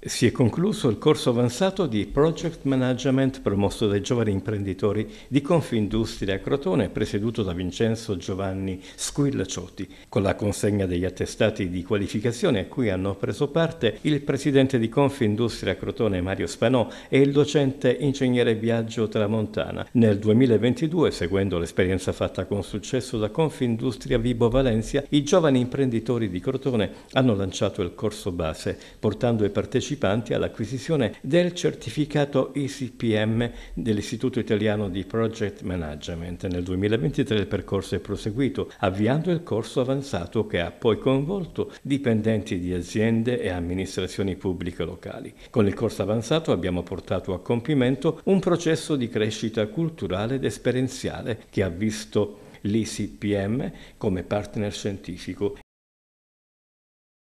Si è concluso il corso avanzato di Project Management promosso dai giovani imprenditori di Confindustria a Crotone, presieduto da Vincenzo Giovanni Squillacioti, con la consegna degli attestati di qualificazione a cui hanno preso parte il presidente di Confindustria a Crotone Mario Spanò e il docente ingegnere Biagio Tramontana. Nel 2022, seguendo l'esperienza fatta con successo da Confindustria Vibo Valencia, i giovani imprenditori di Crotone hanno lanciato il corso base, portando ai partecipanti partecipanti all'acquisizione del certificato ICPM dell'Istituto Italiano di Project Management. Nel 2023 il percorso è proseguito avviando il corso avanzato che ha poi coinvolto dipendenti di aziende e amministrazioni pubbliche locali. Con il corso avanzato abbiamo portato a compimento un processo di crescita culturale ed esperienziale che ha visto l'ICPM come partner scientifico